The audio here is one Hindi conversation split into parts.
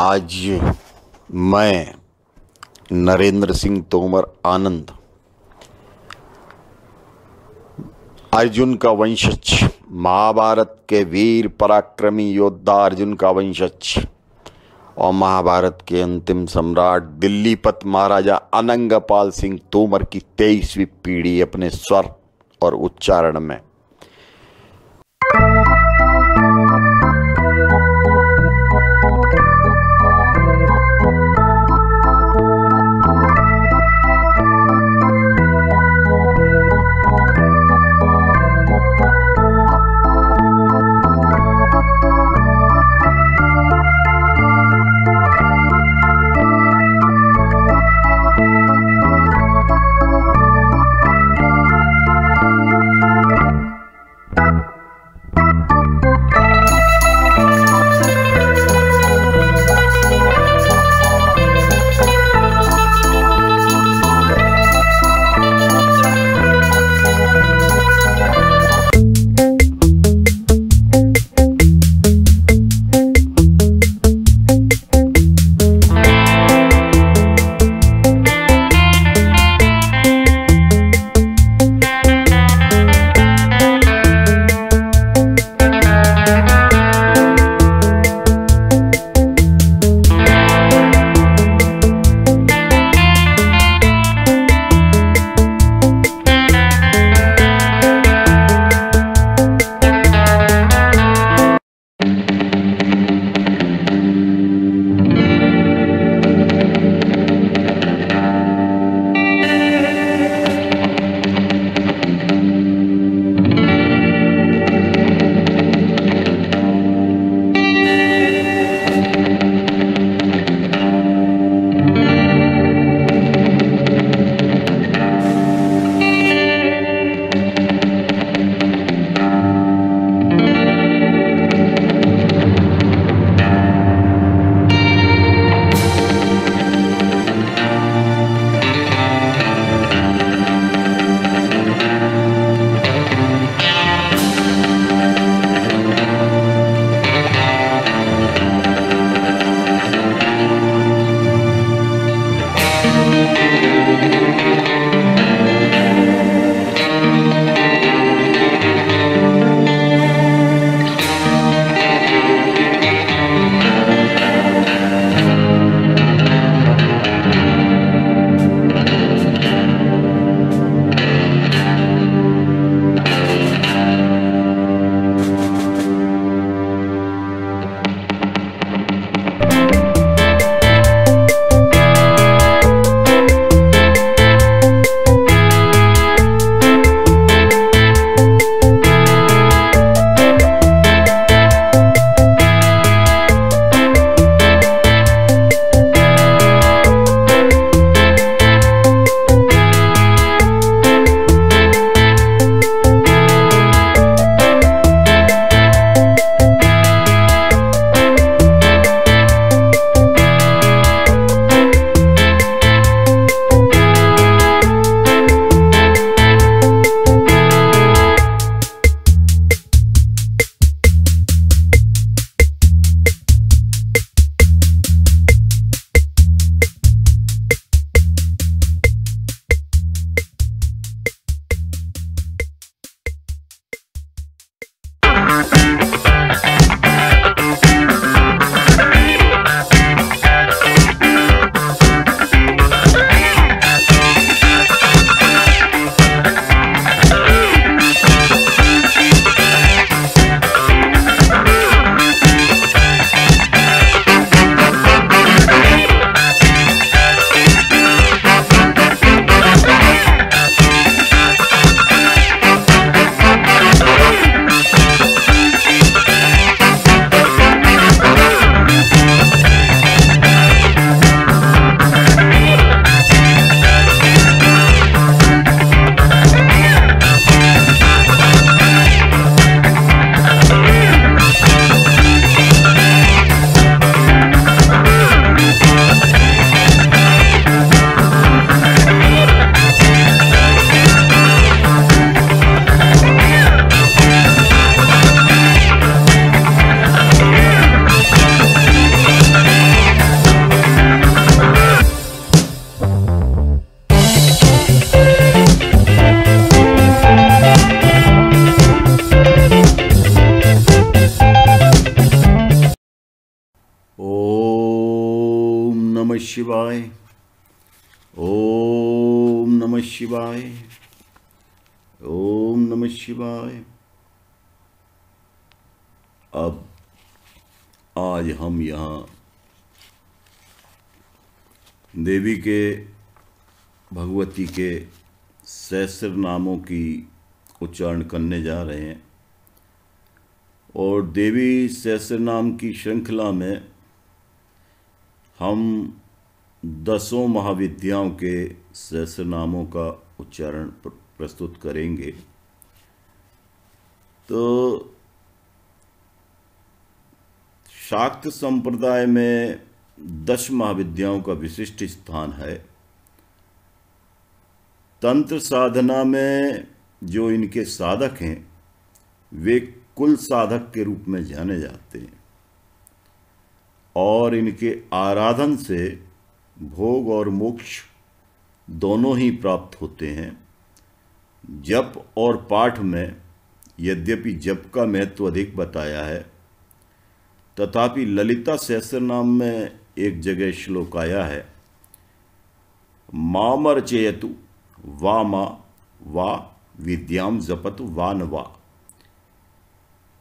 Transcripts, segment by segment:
आज मैं नरेंद्र सिंह तोमर आनंद अर्जुन का वंशज महाभारत के वीर पराक्रमी योद्धा अर्जुन का वंशज और महाभारत के अंतिम सम्राट दिल्लीपत महाराजा अनंगपाल सिंह तोमर की तेईसवीं पीढ़ी अपने स्वर और उच्चारण में शिवाय अब आज हम यहाँ देवी के भगवती के सहस्र नामों की उच्चारण करने जा रहे हैं और देवी सहस्र नाम की श्रृंखला में हम दसों महाविद्याओं के सहस्र नामों का उच्चारण प्रस्तुत करेंगे तो शाक्त संप्रदाय में दस महाविद्याओं का विशिष्ट स्थान है तंत्र साधना में जो इनके साधक हैं वे कुल साधक के रूप में जाने जाते हैं और इनके आराधन से भोग और मोक्ष दोनों ही प्राप्त होते हैं जप और पाठ में यद्यपि जप का महत्व अधिक बताया है तथापि ललिता सहस्त्र नाम में एक जगह श्लोक आया है मामर चेयतु वा मा वा विद्याम जपत न वा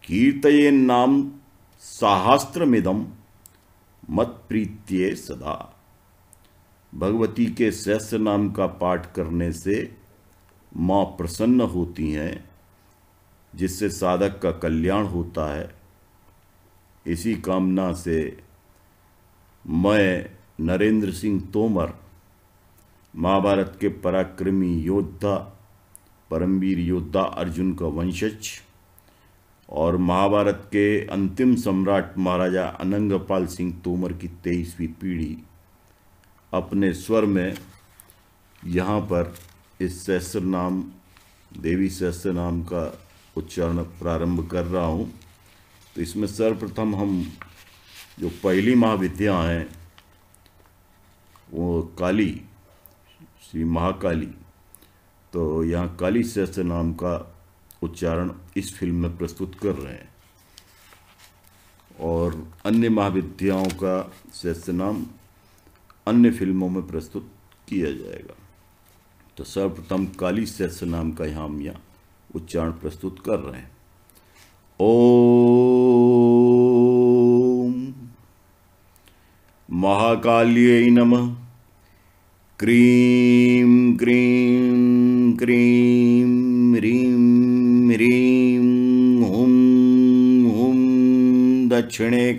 कीर्तयेन्नाम साहस्त्रमिदम मत प्रीत्ये सदा भगवती के सहस्त्र नाम का पाठ करने से माँ प्रसन्न होती हैं जिससे साधक का कल्याण होता है इसी कामना से मैं नरेंद्र सिंह तोमर महाभारत के पराक्रमी योद्धा परमवीर योद्धा अर्जुन का वंशज और महाभारत के अंतिम सम्राट महाराजा अनंगपाल सिंह तोमर की तेईसवीं पीढ़ी अपने स्वर में यहाँ पर इस सहस्र नाम देवी सहस्र नाम का उच्चारण प्रारंभ कर रहा हूँ तो इसमें सर्वप्रथम हम जो पहली महाविद्या हैं वो काली श्री महाकाली तो यहाँ काली सहस नाम का उच्चारण इस फिल्म में प्रस्तुत कर रहे हैं और अन्य महाविद्याओं का सहस नाम अन्य फिल्मों में प्रस्तुत किया जाएगा तो सर्वप्रथम काली सहस नाम का यहाँ हम यहाँ उच्चारण प्रस्तुत कर रहे हैं ओम महाकाल्य नम क्रीम क्रीम क्रीम रीम रीम हुम हुम दक्षिणे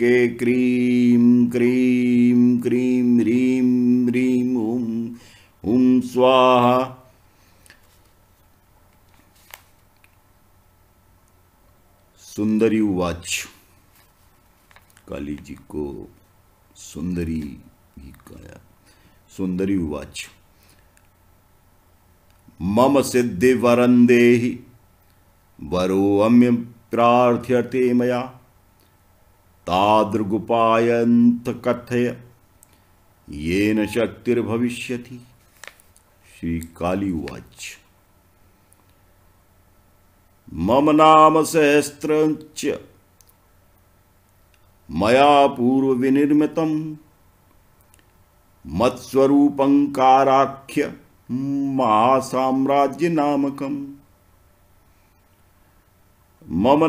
के क्रीम क्रीम क्रीम रीम रीम हुम हुम स्वाहा सुंदरी वाच काली जी को सुंदरी भी कहा सुंदरी वाच मम सिद्धि वरन दे वरो अम्य प्रार्थ्यते मया तादृगुपायंत कथय न शक्तिर्भविष्य श्री काली वाच्य मम नाम सहस्रञ्च मया पूर्वविनिर्मितं मम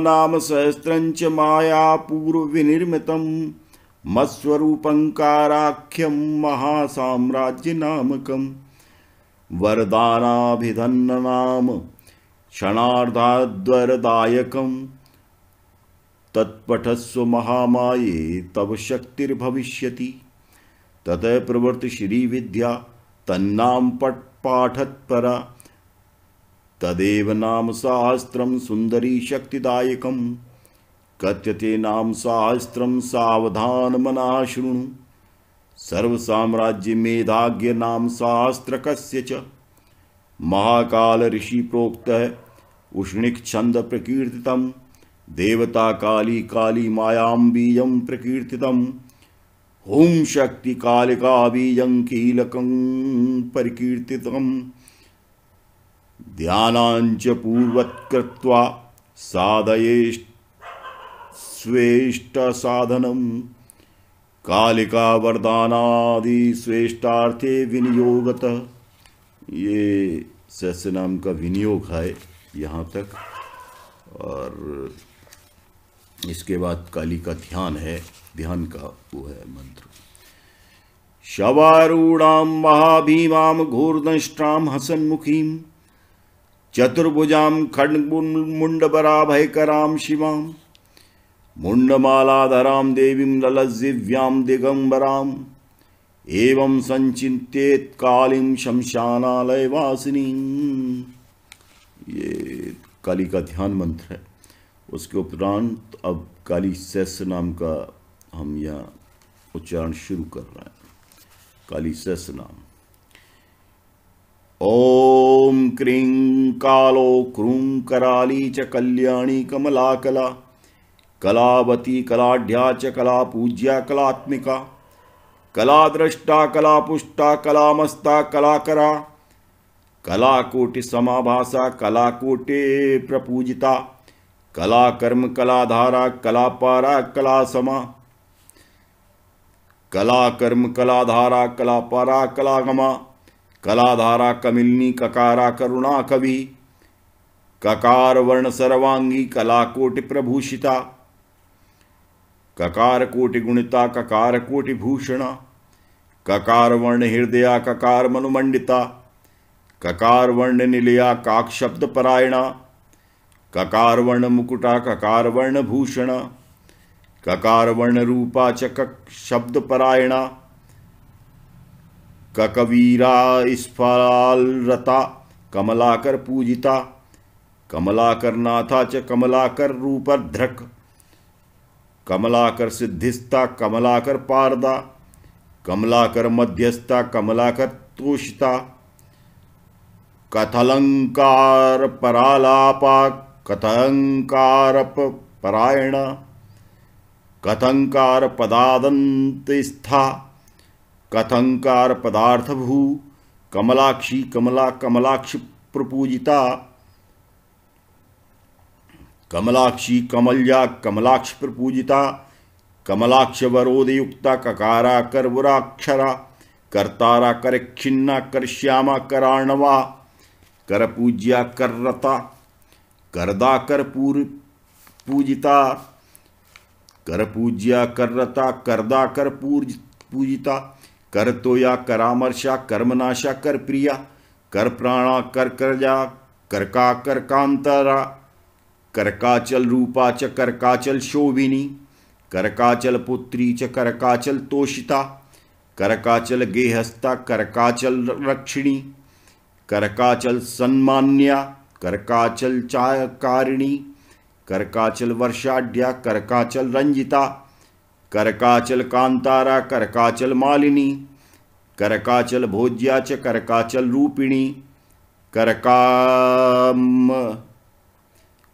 नाम सहस्रञ्च माया पूर्वविनिर्मितं मत्स्वरूपङ्काराख्यं महासाम्राज्यनामकं वरदानाभिधन्ननाम क्षणार्धाद्वरदायकम् तत्पठस्व महामाये तव शक्तिर्भविष्यति ततः प्रवृत्ति श्रीविद्या तन्नाम् पट्पाठत्परा तदेव नाम साहस्रं सुन्दरी शक्तिदायकं कथ्यते नाम शृणु सावधानमनाश्रुणु सहस्रकस्य च महाकाल ऋषि प्रोक्त है उष्णिक छंद प्रकीर्तितम देवता काली काली मायां बीजं प्रकीर्तितम् हुं शक्ति कालिका बीजं कीलकं परिकीर्तितम् ध्यानाञ्च पूर्वत्कृत्वा साधये स्वेष्टसाधनं कालिका वरदानादि स्वेष्टार्थे विनियोगतः ये सस्य नाम का विनियोग है यहाँ तक और इसके बाद काली का ध्यान है ध्यान का वो है मंत्र शवारूढ़ाम महाभीमाम घोरदंष्टाम हसन्मुखीम चतुर्भुजाम खंडमुंडबराभयकराम शिवाम मुंडमालाधराम देवीम दिव्याम दिगंबराम एवं संचिंतेत कालिम शमशानालय वासिनी ये काली का ध्यान मंत्र है उसके उपरांत अब काली सैस्य नाम का हम यहाँ उच्चारण शुरू कर रहे हैं काली सैस्य नाम ओम क्रीं कालो क्रूं कराली च कल्याणी कमला कला कलावती कलाढ़ कला पूज्या कलात्मिका कला कलाद्रष्टा कलापुष्टा कलामस्ता कलाकरा कलाकोटि समाभाषा कलाकोटे प्रपूजिता कला कर्म कलाधारा कलापारा कला समा कला कर्म कलाधारा कलापारा कलागमा कलाधारा कमिलनी ककारा करुणा कवि ककार वर्ण सर्वांगी कलाकोटि प्रभूषिता ककार कोटि गुणिता ककार कोटि भूषणा ककार वर्ण हृदया ककार मनुमंडिता ककार वर्ण निलया काक शब्द परायणा ककार वर्ण मुकुटा ककार वर्ण भूषण ककार वर्ण रूपा च शब्द परायणा ककवीरा स्फालरता कमलाकर पूजिता कमलाकर नाथा च कमलाकर रूपध्रक कमलाकर सिद्धिस्ता कमलाकर पारदा कमलाकर मध्यस्था कमलाकर तोषिता कथलंकार परालापा कथंकार परायण कथंकार पदादंत स्था कथंकार पदार्थभू कमलाक्षी कमला कमलाक्ष प्रपूजिता कमलाक्षी कमल्या कमलाक्ष प्रपूजिता कमलाक्ष वरोदयुक्ता ककारा करवराक्षरा कर्तारा करिक्षिन्ना करश्यामा कराणवा करपूज्या कर्रता करदा कर पूर पूजिता करपूज्या कर्रता करदा कर पूज पूजिता करतोया करामर्शा कर्मनाशा कर प्रिया कर प्राणा कर करजा करका करकांतरा करकाचल रूपाच करकाचल शोभिनी करकाचल पुत्री च करकाचल तोषिता करकाचल गेहस्ता करकाचल रक्षिणी करकाचल सन्मान्या करकाचल चाकारिणी करकाचल वर्षाढ़ करकाचल रंजिता करकाचल कांतारा करकाचल मालिनी करकाचल भोज्या च करकाचल रूपिणी करकाम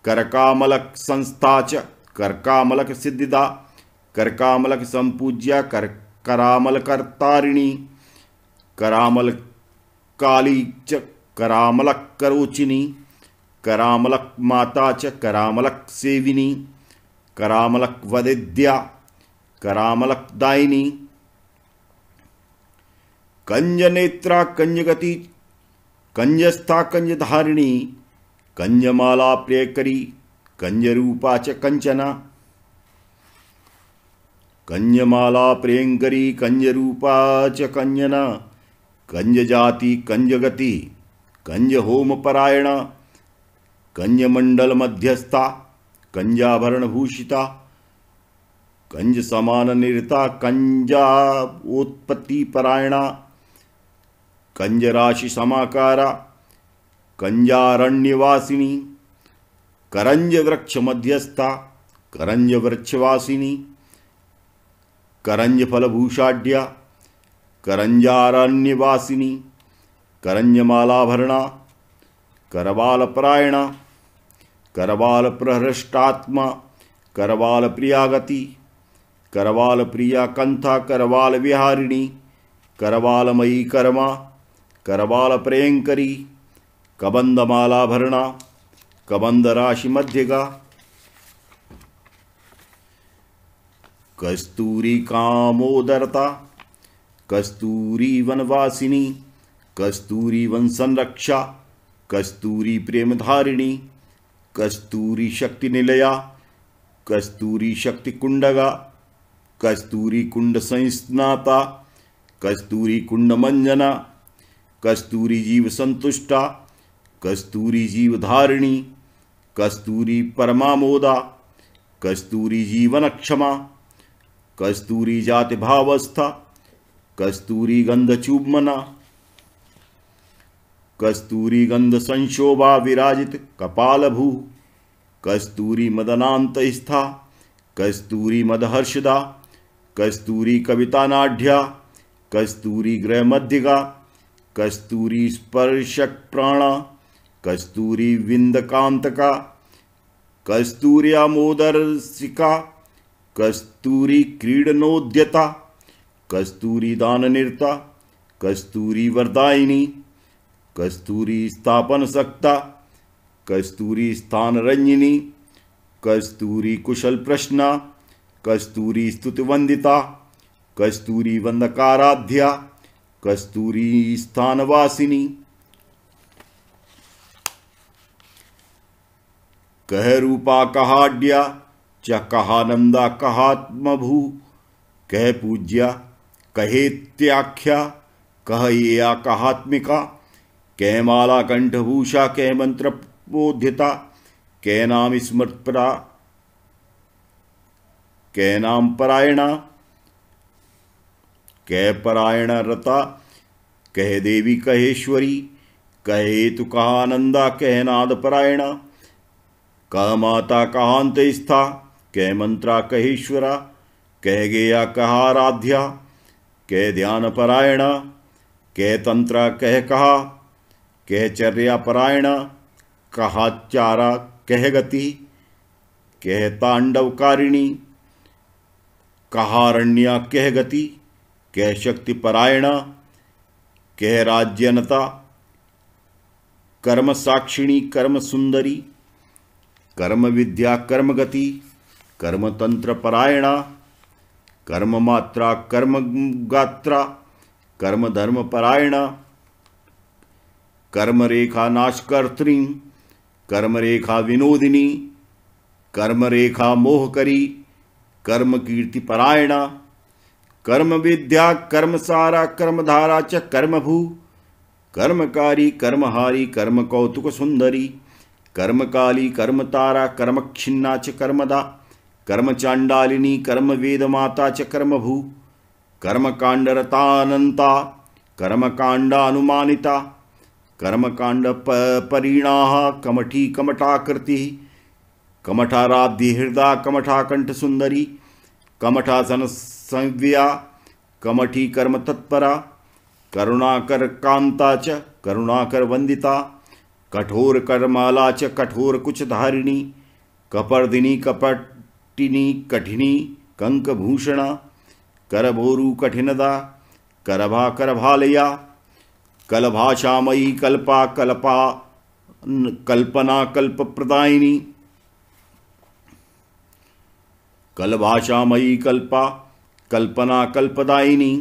करकामलक संस्था च करकामलक सिद्धिदा करकामलक संपूज्या कर करामल कर्तारिणी करामल काली च करामलक करोचिनी करामलक माता च करामलक सेविनी करामलक वदिद्या करामलक दायिनी कंजनेत्रा कंजगति कंजस्था कंजधारिणी कंजमाला प्रियकरी कंजरूपा च कंचना कन्यामाला प्रियंकरी कन्यरूपा च कन्यना कन्यजाति कन्यगति कन्यहोमपरायणा कन्यमण्डलमध्यस्था कञ्जाभरणभूषिता कञ्जसमाननिरता कञ्जावोत्पत्तिपरायणा कञ्जराशिसमाकारा कञ्जारण्यवासिनी करञ्जवृक्षमध्यस्था करञ्जवृक्षवासिनी करंजफलभूषाढ़ करंजारण्यवासिनी करंजमालाभरणा करवालपरायणा करवालप्रहृष्टात्मा कंथा करवालप्रियाकंथा विहारिणी करवालमयी कर्मा प्रेयंकरी कबंदमालाभरणा राशि मध्यगा कस्तूरीकामोदरता कस्तूरीवनवासिनी कस्तूरीवनसंरक्षा कस्तूरीप्रेमधारिणी कस्तूरीशक्तिनिलया कस्तूरीशक्तिकुण्डगा कस्तूरीकुण्डसंस्नाता कस्तूरीकुण्डमञ्जना कस्तूरीजीवसन्तुष्टा कस्तूरीजीवधारिणी कस्तूरीपरमामोदा कस्तूरीजीवनक्षमा कस्तूरी जाति भावस्था कस्तूरी गंध चूबमना कस्तूरी गंध संशोभा विराजित भू कस्तूरी मदनांत स्था कस्तूरी मदहर्षदा कस्तूरी कविता नाढ़ कस्तूरी ग्रह मध्यगा कस्तूरी स्पर्शक प्राण कस्तूरी का कस्तूरिया मोदर्शिका कस्तूरी कस्तूरी क्रीडनोद्यता कस्तूरी दाननिर्ता कस्तूरी वरदायिनी कस्तूरी स्थापन सकता कस्तूरी स्थान रंजिनी कस्तूरी कुशल प्रश्ना कस्तूरी स्तुतिवंदिता कस्तूरी वंदकाराध्या कस्तूरी स्थानवासिनी कह रूपा कहाड्या च कहानंदा भू कह पूज्या त्याख्या कह या कहात्मिका कह माला कंठभूषा कह मंत्र बोध्यता कह नाम स्मृतपरा कह नाम परायणा कह परायण रता कह देवी कहेश्वरी कहे तु कहानंदा कह नाद परायणा कह माता कहांत स्था कै मंत्रा कहेश्वरा कह गेया कहा आराध्या कह ध्यान परायणा कह तंत्रा कह कहा कह चर्या परायणा कहा चारा कह गति कह तांडवकारिणी कहारण्या कह गति कह शक्ति परायणा कह राज्यनता कर्म साक्षिणी कर्म सुंदरी कर्म विद्या कर्म गति कर्मतंत्र परायणा कर्म मात्रा कर्म गात्रा कर्म धर्म परायणा कर्म रेखा नाशकर्त्री कर्म रेखा विनोदिनी कर्म रेखा मोहकरी कर्म कीर्ति परायणा कर्म विद्या कर्म सारा कर्म धारा च भू कर्मकारी कर्महारी कर्म कौतुक सुंदरी कर्मकाली कर्म छिन्ना च कर्मदा कर्मचांडालिनी कर्म वेद माता च कर्मभू कर्म कांडरतानंता कर्म कांडानुमानिता कर्म कांड परिणा कमठी कमठाकृति कमठाराब्धि हृदा कमठाकंठ सुंदरी कमठासन संव्या कमठी कर्म तत्परा करुणाकर कांता च करुणाकर वंदिता कठोर कर्माला च कठोर कुछ धारिणी कपर्दिनी कपट कट्टिनी कठिनी कंकभूषण करभोरु कठिनदा करभा करभालया कलभाषामयी कल्पा कल्पा कल्पना कल्प प्रदायिनी कलभाषामयी कल्पा कल्पना कल्पदायिनी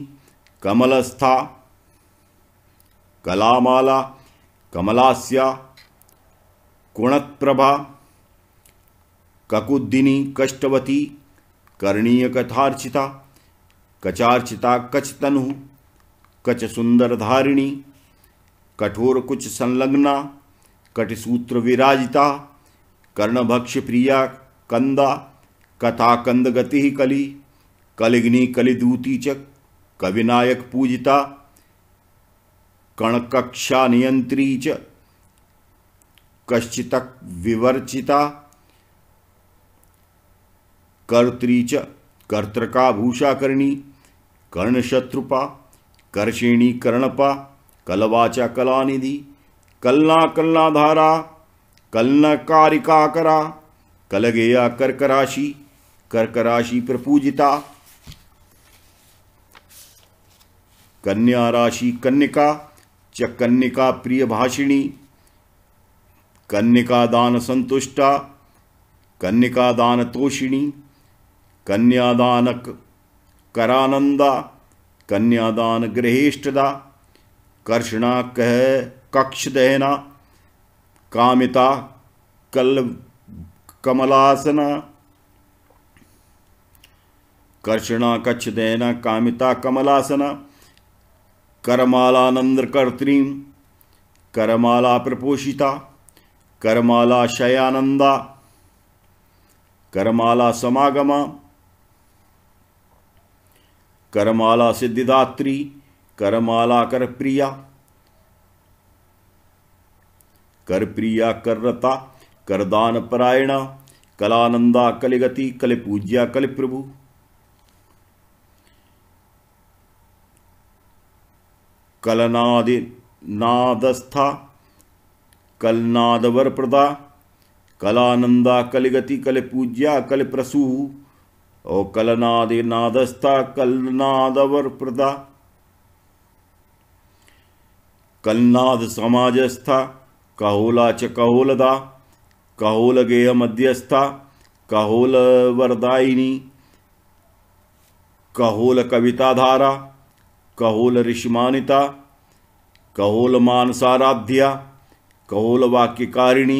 कमलस्था कलामाला कमलास्या कुणत्प्रभा ककुद्दिनी कष्टवती करणीय कथार्चिता कचार्चिता कचतनु कच सुंदर धारिणी कठोर कुछ संलग्ना कटिसूत्र विराजिता कर्णभक्ष प्रिया कंदा कथा कंद गति कली कलिग्नी कलिदूती च कविनायक पूजिता कणकक्षा नियंत्री च कश्चितक विवर्चिता कर्तृच कर्तृकाभूषाकर्णी कर्णशत्रुपा कर्षेणी कर्णपा कलवाचा कलानिधि कलना कलनाधारा कलनकारिकाकरा कलगेया कर्कराशि कर्कराशि प्रपूजिता कन्या राशि कन्निका च कन्निका प्रिय भाषिणी कन्निका दान संतुष्टा कन्निका दान तोषिणी ਕਨਿਆਦਾਨਕ ਕਰਾਨੰਦਾ ਕਨਿਆਦਾਨ ਗ੍ਰਹਿਸ਼ਟ ਦਾ ਕਰਸ਼ਣਾ ਕਹਿ ਕਕਸ਼ ਦੇਨਾ ਕਾਮਿਤਾ ਕਲ ਕਮਲਾਸਨਾ कर्षणा कच्छ देना कामिता कमलासना करमालानंद्रकर्त्री करमाला प्रपोषिता करमाला शयानंदा करमाला समागमा करमाला सिद्धिदात्री करमाला कर प्रिया कर प्रिया कररता करदान परायणा कलानंदा कलिगति कल पूज्या कल प्रभु कलनादि कलनादवर प्रदा कलानंदा कलिगति कल पूज्या कल प्रसूह ओ कलनादि नादस्ता कलनादवर्प्रदा कलनाद समाजस्था कहोला च कहोलदा कहोल गेय मध्यस्था कहोल वरदायिनी कहोल कविताधारा कहोल ऋषिमानिता कहोल मानसाराध्या कहोल वाक्यकारिणी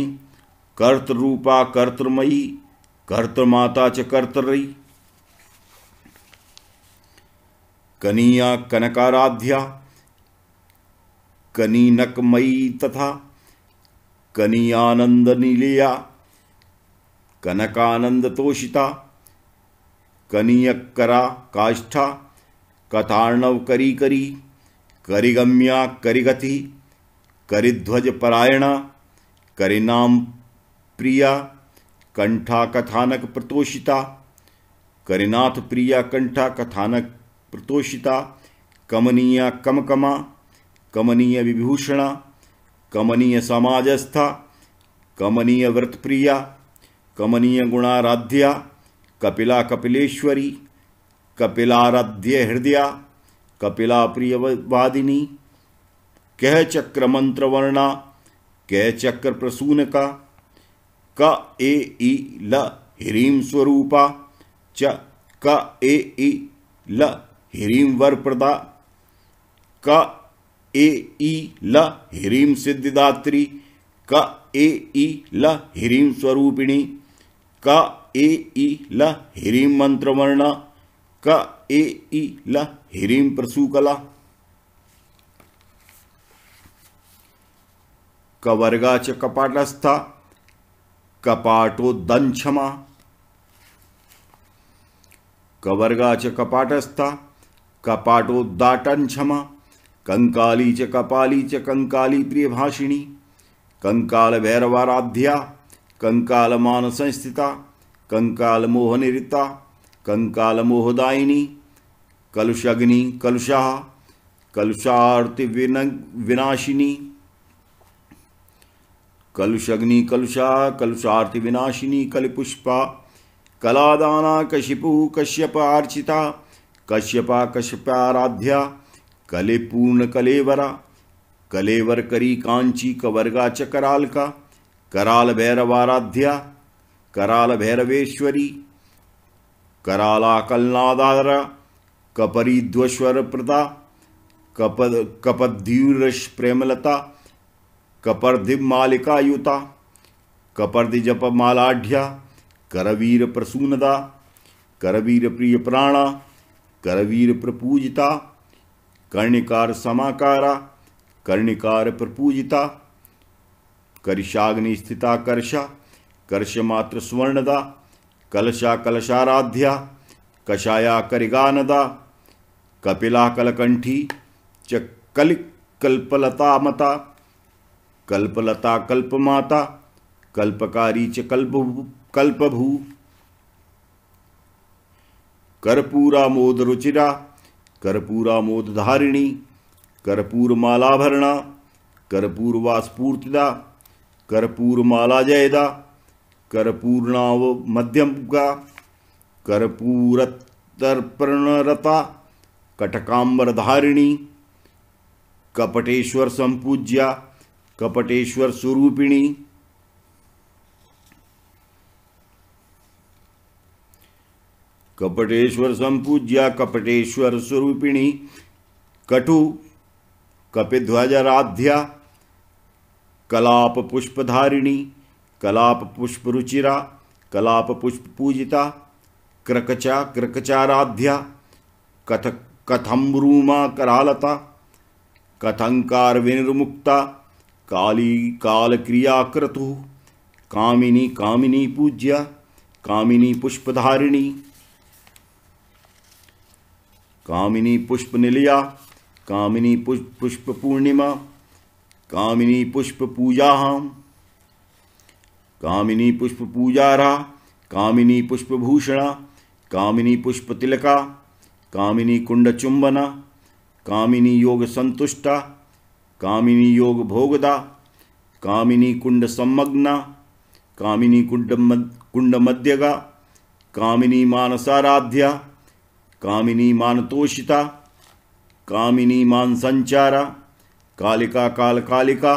कर्तरूपा कर्तमयी कर्तमाता च कर्तरयी कनीया कनकाराध्या कनीनकमयी तथा कनियानंद नीलिया कनकानंद तोषिता कनियकरा काष्ठा कतार्णव करी करी करिगम्या करिगति करिध्वज परायणा करिनाम प्रिया कंठा कथानक प्रतोषिता करिनाथ प्रिया कंठा कथानक प्रतोषिता कमनीय कमकमा कमनीय विभूषणा कमनीय समाजस्था कमनीय व्रतप्रिया कमनीय गुणाराध्या कपिला कपिलेश्वरी कपिलाराध्य हृदया कपिला प्रियवादिनी कह चक्र मंत्र वर्णा कह चक्र प्रसून का क ए ई ल ह्रीम स्वरूपा च क ए ई ल हिरीम वर प्रदा क ए ई ल हिरीम सिद्धिदात्री क ए ई ल हिरीम स्वरूपिणी क ए ई ल हिरीम मंत्रवर्ण क ए ई ल हिरीम प्रसूकला कवर्गा च कपाटस्था कपाटोदंशमा कवर्गा च कपाटस्था कपाटोद्दाटन क्षमा कंकाली च कपाली च कंकाली प्रिय भाषिणी कंकाल भैरवाराध्या कंकाल मान संस्थिता कंकाल मोहनिरिता कंकाल मोहदायिनी कलुषग्नि कलुषाह कलुषार्ति विनाशिनी कलुषग्नि कलुषा कलुषार्ति विनाशिनी कलिपुष्पा कलादाना कशिपु कश्यप आर्चिता कश्यपा कश्यपाराध्या कलेपूर्ण कलेवरा कलेवर करी कांची कवर्गा च कराल का कराल भैरवाराध्या कराल भैरवेश्वरी कराला कलनादारा प्रदा कप कपद्यूरश प्रेमलता कपर्धि मालिका युता कपर्धि जप मालाढ़ करवीर प्रसूनदा करवीर प्रिय प्राणा करवीर प्रपूजिता कर्णिकार समाकारा कर्णिकार प्रपूजिता करिषाग्नि स्थिता कर्षा कर्षमात्र स्वर्णदा कलशा कलशाराध्या कषाया करिगानदा कपिला कलकंठी च कल मता कल्पलता कल्पमाता कल्पकारी च कल्प कल्पभू मोद रुचिरा मोद धारिणी कर्पूर मालाभरणा कर्पूर वास्पूर्तिदा कर्पूर माला जयदा कर्पूर्णाव का कर्पूरतर्पणरता कटकांबरधारिणी कपटेश्वर संपूज्या कपटेश्वर स्वरूपिणी कपटेश्वर संपूज्या कपटेश्वर स्वरूपिणी कटु कपिध्वजराध्या कलाप पुष्पधारिणी कलाप पुष्प रुचिरा कलाप पुष्प पूजिता क्रकचा क्रकचाराध्या कथ कथम्रूमा करालता कथंकार विनिर्मुक्ता काली कालक्रियाक्रतु कामिनी कामिनी पूज्या कामिनी पुष्पधारिणी कामिनी पुष्प निलिया कामिनी पुष्प पुष्प पूर्णिमा कामिनी पुष्प पूजा हम कामिनी पुष्प पूजा रा कामिनी पुष्प भूषणा कामिनी पुष्प तिलका कामिनी कुंड चुंबना कामिनी योग संतुष्टा कामिनी योग भोगदा कामिनी कुंड सम्मग्ना कामिनी कुंड कुंड मध्यगा कामिनी मानसाराध्या कामिनी मानतोषिता कामिनी मान संचारा कालिका काल कालिका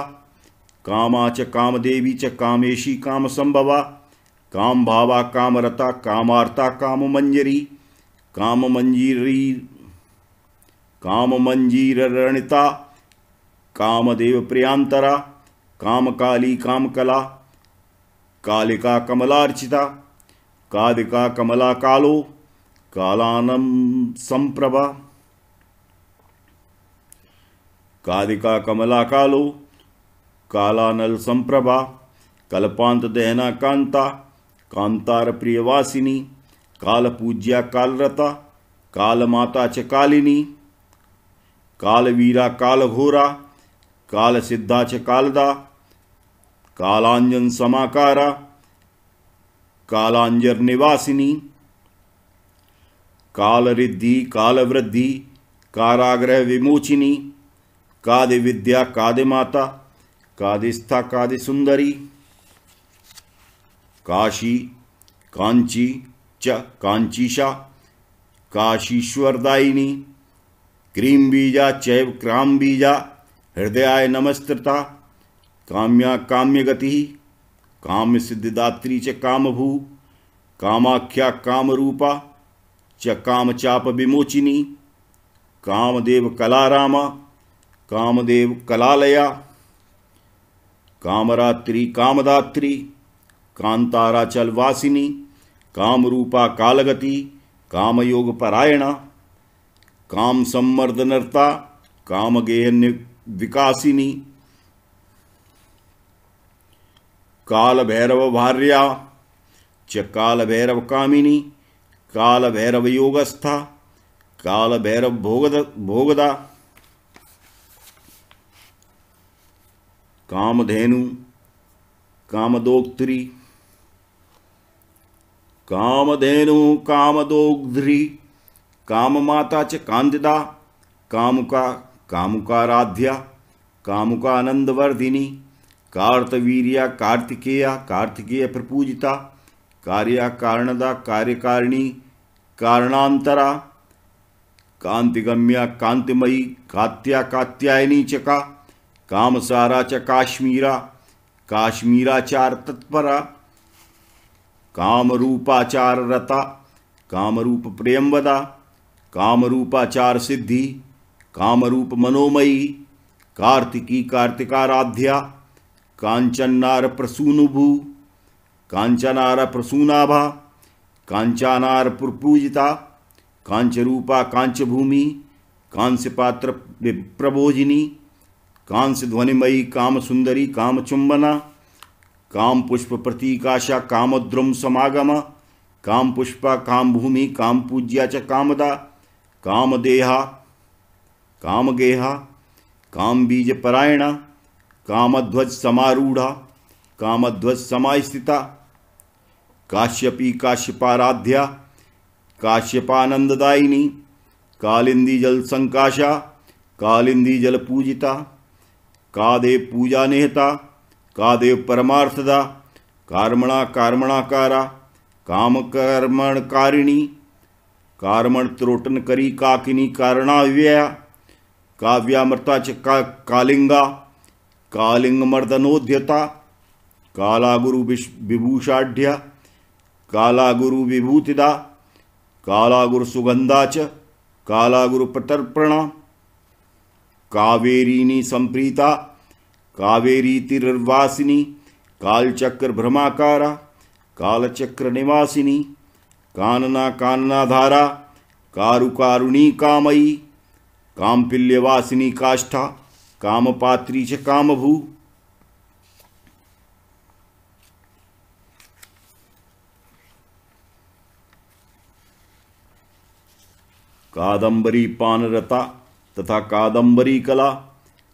कामा च कामदेवी च कामेशी काम संभवा काम भावा कामरता कामार्ता काम मंजरी काम मंजीरी काम मंजीरणिता कामदेव प्रियांतरा काम काली काम कला कालिका कमलार्चिता कादिका कमला कालो कालानं संप्रभा कालिका कमला कालो कालानल संप्रभा कल्पांत दहना कांता कांतार प्रियवासिनी काल पूज्या कालरता काल माता च कालिनी कालवीरा कालघोरा काल सिद्धा च कालदा कालांजन समाकारा कालांजर निवासिनी काल रिद्धि काल वृद्धि काराग्रह विमोचिनी कादि विद्या कादि माता कादिस्था कादि सुंदरी काशी कांची च कांचीशा काशीश्वरदायिनी क्रीम बीजा चैव क्राम बीजा हृदयाय नमस्त्रता काम्या काम्य गति काम सिद्धिदात्री च कामभू कामाख्या कामरूपा च काम चाप विमोचिनी कामदेव कलारामा कामदेव कलालया कामरात्रि कामदात्री कांताराचल वासिनी कामरूपा कालगति कामयोग परायण काम संवर्धनर्ता कामगेहन्य विकासिनी काल भैरव भार्या च काल भैरव कामिनी ਕਾਲ ਭੈਰਵ ਯੋਗ ਕਾਲ ਭੈਰਵ ਭੋਗਦ ਭੋਗਦਾ ਕਾਮਧੇਨੂ ਕਾਮਦੋਕਤਰੀ ਕਾਮਧੇਨੂ ਕਾਮਦੋਗਧਰੀ ਕਾਮਮਾਤਾ ਚ ਕਾਂਦਿਦਾ ਕਾਮੁਕਾ ਕਾਮੁਕਾਰਾਧ્યા कामुकानंदवर्धिनी कार्तवीरिया ਕਾਰਤਿਕੇਆ कार्तिकेय ਪ੍ਰਪੂਜਿਤਾ ಕಾರ್ಯಕಾರಣದ कार्यकारिणी ಕಾರಣಾಂತರ कांतिगम्या कांतिमयी कात्या कात्यायनी चका कामसारा च काश्मीरा काश्मीराचार तत्परा कामरूपाचार रता कामरूप प्रेमवदा कामरूपाचार सिद्धि कामरूप मनोमयी कार्तिकी कार्तिकाराध्या कांचन्नार प्रसूनुभू कांचनार प्रसूनाभा कांचानार पुरपूजिता कांचरूपा कांचभूमि कांस्यपात्र प्रबोजिनी कांस्य ध्वनिमयी काम सुंदरी काम चुंबना काम पुष्प प्रतीकाशा कामद्रुम समागम काम पुष्पा काम भूमि काम पूज्या च कामदा काम देहा काम गेहा काम बीज परायणा कामध्वज समारूढ़ा कामध्वज समास्थिता काश्यपी काश्यपाराध्या काश्यपानंददायिनी कालिंदी जल संकाशा कालिंदी जल पूजिता कादेव पूजा नेहता कादेव परमार्थदा कार्मणा कार्मणाकारा काम कर्मण कारिणी कार्मण त्रोटन करी काकिनी कारणाव्यया काव्यामृता च का कालिंगा कालिंग मर्दनोध्यता काला गुरु विभूषाढ़ काला गुरु विभूतिदा काला गुरु सुगंधा च काला गुरु प्रतर्पणा कावेरिनी संप्रीता कावेरी तिर्वासिनी कालचक्र भ्रमाकारा कालचक्र निवासिनी कानना काननाधारा कारुकारुणी कामयी कामपिल्यवासिनी काष्ठा कामपात्री च कामभू कादंबरी पानरता तथा कादंबरी कला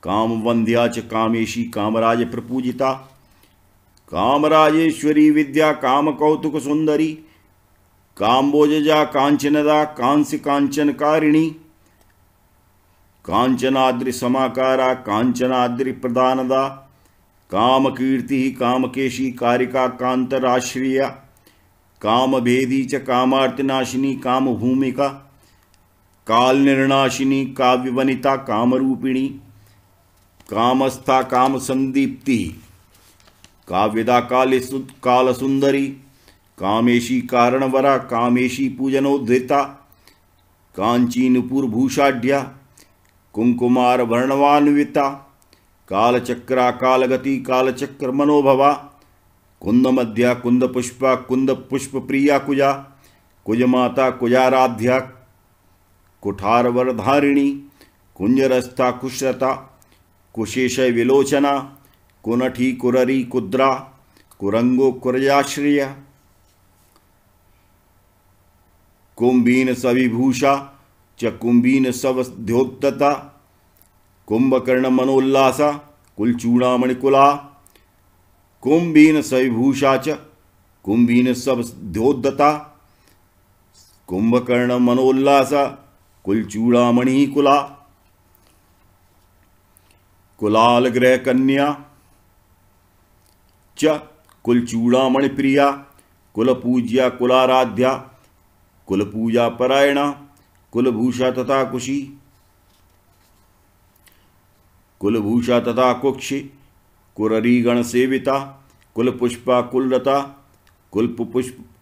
काम वंध्या च कामेशी कामराज प्रपूजिता कामराजेश्वरी विद्या काम कौतुक सुंदरी काम्बोजजा कांचनदा कांस्य कांचनकारिणी कांचनाद्रि समाकारा कांचनाद्रि प्रदानदा काम कीर्ति कामकेशी कारिका कांतराश्रिया काम भेदी च कामार्तिनाशिनी काम भूमिका काल निर्णाशिनी काव्य वनिता कामरूपिणी कामस्था काम संदीप्ति काव्यदा काल सुंदरी कामेशी कारणवरा कामेशी पूजनोद्धृता कांची नुपुरभूषाढ़ कुंकुमार वर्णवान्विता कालचक्रा कालगति कालचक्र मनोभवा कुंद मध्या कुंद पुष्पा कुंद पुष्प प्रिया कुजा कुजमाता कुजाराध्या कुठारवरधारिणी कुंजरस्ता कुशरता कुशेष विलोचना कुनठी कुररी कुद्रा कुरंगो कुरजाश्रिय कुंभीन सविभूषा च कुंभीन सवध्योक्तता कुंभकर्ण मनोल्लास कुलचूड़ामणिकुला कुंभीन सविभूषा च कुंभीन सवध्योद्धता कुंभकर्ण मनोल्लास कुल चूड़ामणि कुला कुलाल ग्रह कन्या च कुल चूड़ामणि प्रिया कुल पूज्या कुलाराध्या कुल पूजा परायणा कुलभूषा तथा कुशी कुलभूषा तथा कुक्ष कुररीगण सेविता कुल पुष्प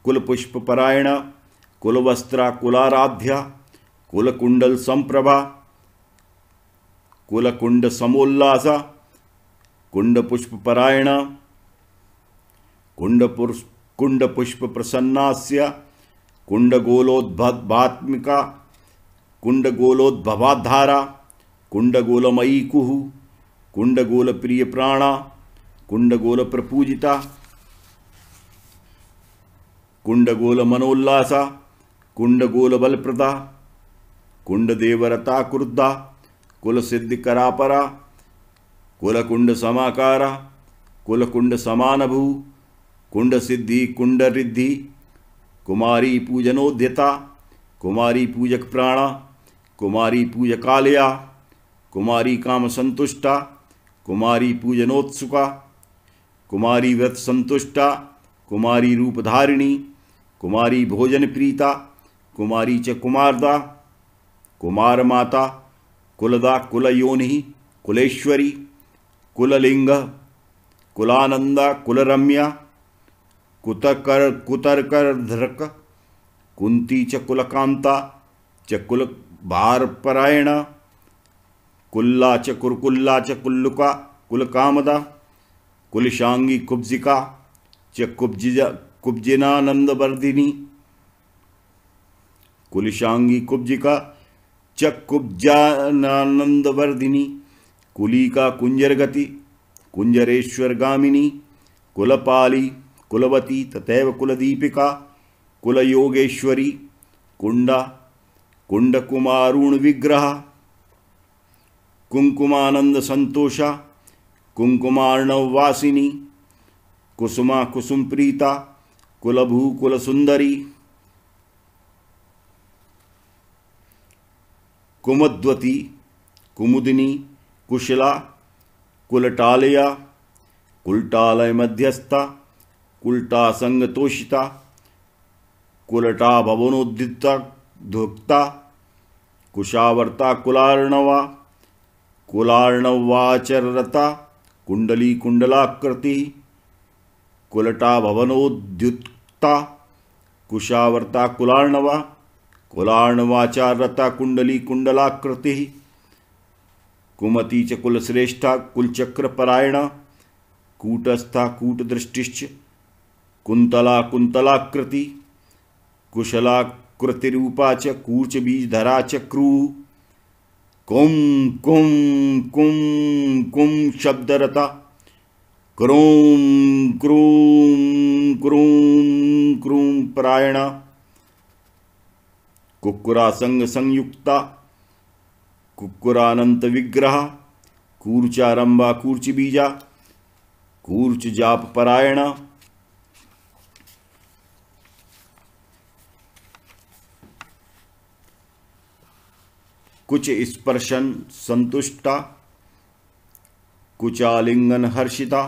कुल पुष्प परायणा कुलवस्त्रा कुलाराध्या कुलकुंडल संप्रभा कुलकुंड समोल्लास कुंड पुष्प परायण कुंड कुंड पुष्प प्रसन्नास्य कुंड गोलोद्भवात्मिका कुंड गोलोद्भवाधारा कुंड गोलमयी कुहु कुंड गोल प्रिय प्राणा कुंड गोल प्रपूजिता कुंड गोल मनोल्लासा कुंड गोल बलप्रदा कुंड देवरता क्रुद्धा कुल सिद्धि करापरा कुल कुंड समाकारा कुल कुंड भू कुंड सिद्धि कुंड रिद्धि कुमारी पूजनोद्यता कुमारी पूजक प्राणा कुमारी पूजकालया कुमारी काम संतुष्टा कुमारी पूजनोत्सुका कुमारी व्रत संतुष्टा कुमारी रूपधारिणी कुमारी भोजन प्रीता कुमारी च कुमारदा कुमार माता कुलदा कुल योनि कुलेश्वरी कुललिंग कुलानंदा कुलरम्या कुतकर कुतरकर कुतर्कर्धक कुंती च कुलकांता च कुल कुलभारपरायण कुल्ला च कुरकुल्ला च कुल्लुका कुलकामदा कुलशांगी कुब्जिका च कुब्जिजा कुब्जिनानंदवर्धिनी कुलशांगी कुब्जिका चक्कुब्जानानंदवर्धिनी कुलिका कुंजरगति कुंजरेश्वर गामिनी कुलपाली कुलवती तथैव कुलदीपिका कुलयोगेश्वरी कुंडा कुंडकुमारूण विग्रह कुंकुमानंद संतोषा कुंकुमार्णव कुसुमा कुसुम प्रीता कुलभू कुलसुंदरी कुमद्वती कुमुदिनी कुशला कुलटालया कुलटालय मध्यस्था कुलटासंगतोषिता कुलटा भवनोद्दिता धोक्ता कुशावर्ता कुलार्णवा कुलार्णवाचरता कुंडली कुंडलाकृति कुलटा भवनोद्युक्ता कुशावर्ता कुलार्णवा कुलार्णवाचा रता कुंडली कुंडलाकृति कुमती च कुलश्रेष्ठा कुलचक्रपरायणा कूटस्था कूटदृष्टिश्च कुंतला कुंतलाकृति कुशला कृतिरूपा च कूर्च बीजधरा च क्रू कुम कुम कुम कुम शब्दरता क्रोम क्रूम क्रूम क्रूम परायणा संग संयुक्ता कुक्कुरानंत विग्रह कूर्चारंभा कूर्च बीजा कूर्च जाप परायण कुछ स्पर्शन संतुष्टा कुचालिंगन हर्षिता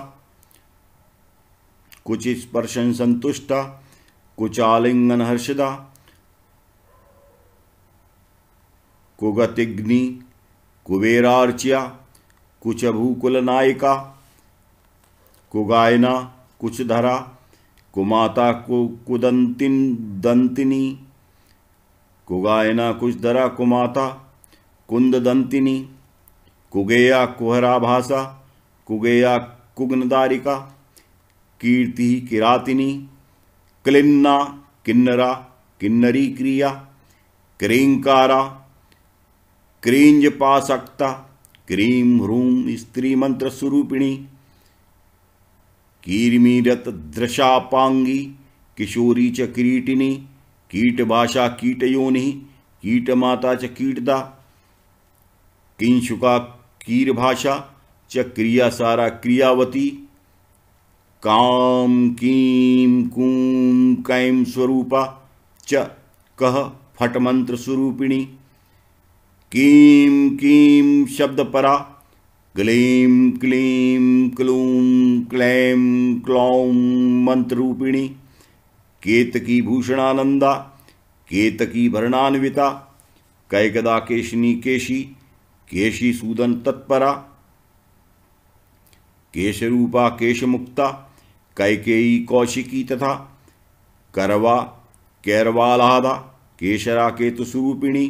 कुछ स्पर्शन संतुष्टा कुचालिंगन हर्षिता कुगतिग्नि कुबेरार्चिया कुचभूकुलनायिका कुगायना कुचधरा कुमाता कु कुदंतिन दंतिनी कुगायना कुचधरा कुमाता दंतिनी कुगेया भाषा कुगेया कुग्नदारिका कीर्ति किरातिनी क्लिन्ना किन्नरा किन्नरी क्रिया क्रेंकारा क्रींज पासक्ता क्रीम ह्रूम स्त्री मंत्र स्वरूपिणी कीर्मीरत दृशापांगी किशोरी च कीटिनी कीट भाषा कीट योनि कीट माता च कीटदा किंशुका कीर भाषा च क्रिया सारा क्रियावती काम कीम कूम कैम स्वरूपा च कह मंत्र स्वरूपिणी कीम कीम शब्द परा क्लीम क्लीम क्लूम क्लैम क्लौम मंत्ररूपिणी केतकी भूषणानंदा केतकी भरणान्विता कैकदा केशनी केशी केशी सूदन तत्परा केशरूपा केशमुक्ता कैकेयी कौशिकी तथा करवा कैरवालादा केशरा केतुस्वरूपिणी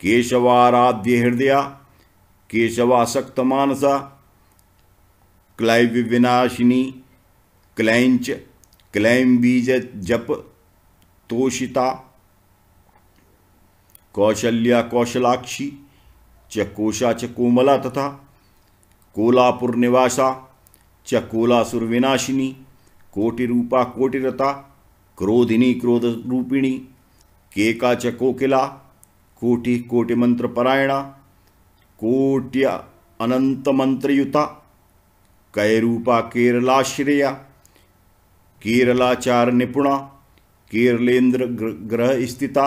केशवाराध्य हृदय केशवासक्त मानसा क्लैव विनाशिनी क्लैंच क्लैम बीज जप तोषिता कौशल्या कौशलाक्षी च कोशा च कोमला तथा कोलापुर निवासा च कोलासुर विनाशिनी रूपा कोटिरता क्रोधिनी क्रोध रूपिणी केका च कोकिला कोटि कोटि मंत्र परायणा कोट्य अनंत मंत्रयुता कैरूपा केरलाश्रया केरलाचार निपुणा केरलेन्द्र ग्रह स्थिता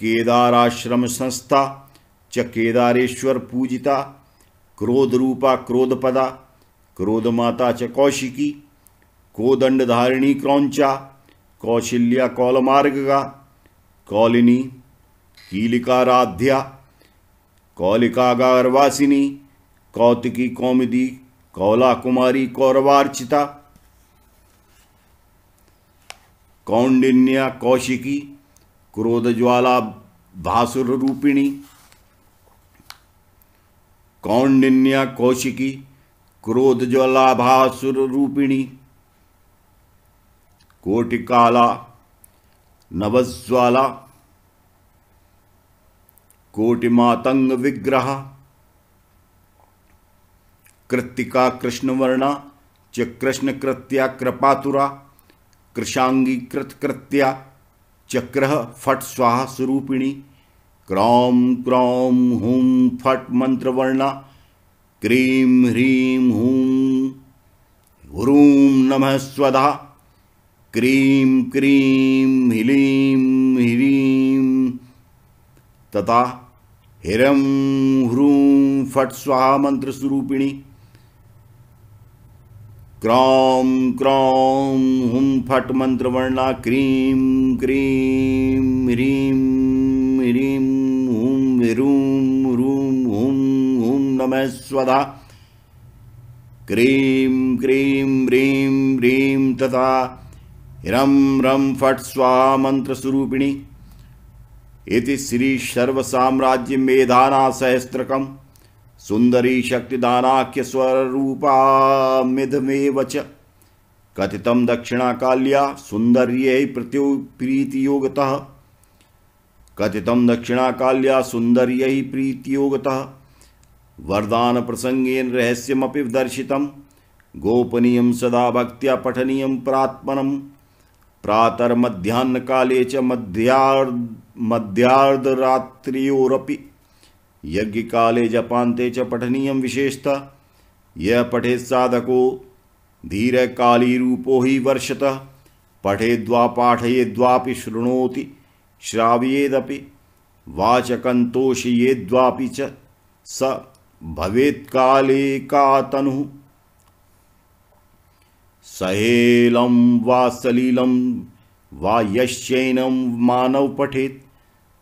केदाराश्रम संस्था च केदारेश्वर पूजिता क्रोध रूपा क्रोधपदा क्रोधमाता च कौशिकी कोदंडधारिणी क्रौंचा कौशल्या का कौलिनी कीलिकाराध्या कौलिकागारवासिनी कौतिकी कौमिदी कौला कुमारी कौरवार्चिता कौंडिन्या कौशिकी क्रोधज्वाला भासुर रूपिणी कौंडिन्या कौशिकी क्रोधज्वाला भासुर रूपिणी कोटिकाला नवज्वाला कोटिमातंग विग्रह कृत्तिका कृष्णवर्णा च कृष्ण कृत्या कृपातुरा कृशांगी कृत कृत्या चक्र फट स्वाहा स्वरूपिणी क्रौम क्रौम हूं फट मंत्रवर्णा क्रीम ह्रीम हूं ह्रूम नमः स्वधा क्रीम क्रीम हिलीम हिरीम तथा हिरं ह्रूं फट् स्वाहा मन्त्रस्वरूपिणि क्रौं क्रौं हुं फट् मन्त्रवर्णा क्रीं क्रीं ह्रीं ह्रीं हुं ह्रूं ह्रूं हुं हुं नमः स्वधा क्रीं क्रीं ह्रीं ह्रीं तथा ह्रीरं रं फट् स्वाहा मन्त्रस्वरूपिणी इति श्री साम्राज्य मेधाना सहस्त्रक सुंदरी शक्तिदानाख्य स्वरूपामिधमेव च कथित दक्षिणा काल्या सुंदर्य प्रत्यु योगतः कथित दक्षिणा काल्या सुंदर्य योगतः वरदान प्रसंगेन रहस्यमपि दर्शित गोपनीय सदा भक्त पठनीय प्रात्मन मध्यान्ह काले च मध्यार्ध मध्यार्धरात्रियोरपि यज्ञकाले जपान्ते च पठनीयं विशेषतः यः साधको धीरकालीरूपो हि वर्षतः पठेद्वा पाठयेद्वापि शृणोति श्रावयेदपि वाचकन्तोषयेद्वापि च स भवेत्काले कातनुः सहेलं वा सलिलं वा यश्चैनं मानव पठेत्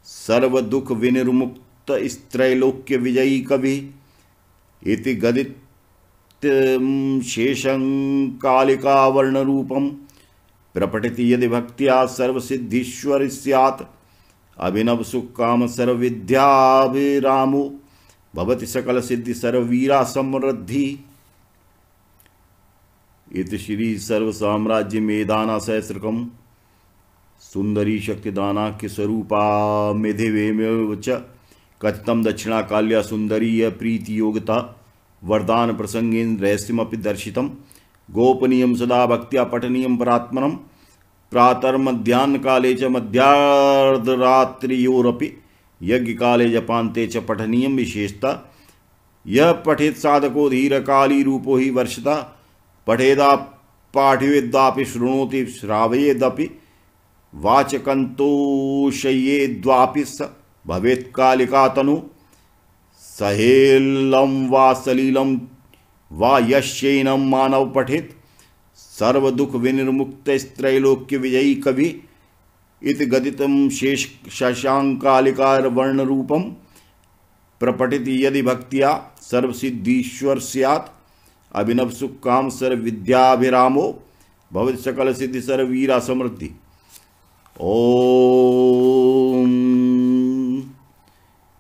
सर्वदुःखविनिर्मुक्तस्त्रैलोक्यविजयी कवि इति कालिकावर्णरूपं प्रपठति यदि भक्त्या सर्वसिद्धीश्वरि स्यात् अभिनव सुखकाम भवति सकलसिद्धि सर्ववीरा इति श्री सुंदरी शक्तिदाना के स्वरूपा मेधिवेमेव च कथितम दक्षिणा काल्या सुंदरीय प्रीति योगता वरदान प्रसंगेन रहस्यमपि दर्शित गोपनीय सदा भक्त्या पठनीय परात्मनम प्रातर्मध्यान काले च मध्यार्धरात्रियोरपि यज्ञ काले जपान्ते च पठनीय विशेषता यह पठेत साधको धीर काली रूपो ही वर्षता पठेदा पाठ्येदापि शृणोति श्रावयेदपि वाचकंतोषये द्वापि स भवेत् कालिका तनु सहेलम वा सलीलम वा यश्यैनम मानव पठित सर्व दुख विनिर्मुक्त त्रैलोक्य विजयी कवि इत गदितम शेष शशांकालिकार वर्ण रूपम प्रपठित यदि भक्तिया सर्वसिद्धीश्वर सियात अभिनव सुख काम सर्व विद्याभिरामो भवित सकल सिद्धि सर्व वीरा समृद्धि ॐ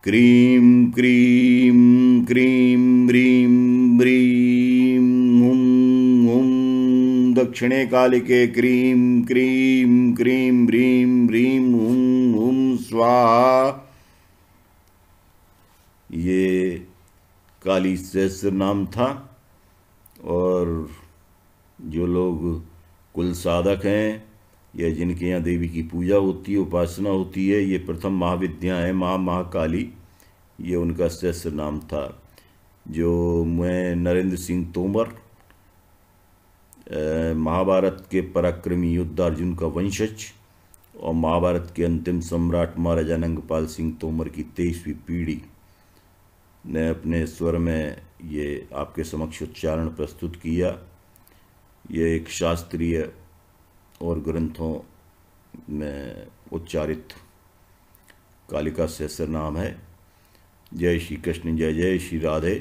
क्रीं क्रीं क्रीं ह्रीं ह्रीं हुं हुं दक्षिणे के क्रीं क्रीं क्रीं ब्रीं ब्रीं हुं हुं स्वाहा ये काली सहस्र नाम था और जो लोग कुल साधक हैं यह जिनके यहाँ देवी की पूजा होती है उपासना होती है ये प्रथम महाविद्या है महा महाकाली ये उनका सहस्त्र नाम था जो मैं नरेंद्र सिंह तोमर महाभारत के पराक्रमी युद्ध अर्जुन का वंशज और महाभारत के अंतिम सम्राट महाराजा नंगपाल सिंह तोमर की तेईसवीं पीढ़ी ने अपने स्वर में ये आपके समक्ष उच्चारण प्रस्तुत किया ये एक शास्त्रीय और ग्रंथों में उच्चारित कालिका सहस्र नाम है जय श्री कृष्ण जय जय श्री राधे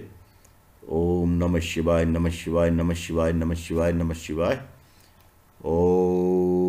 ओम नमः शिवाय नमः शिवाय नमः शिवाय नमः शिवाय नमः शिवाय ओम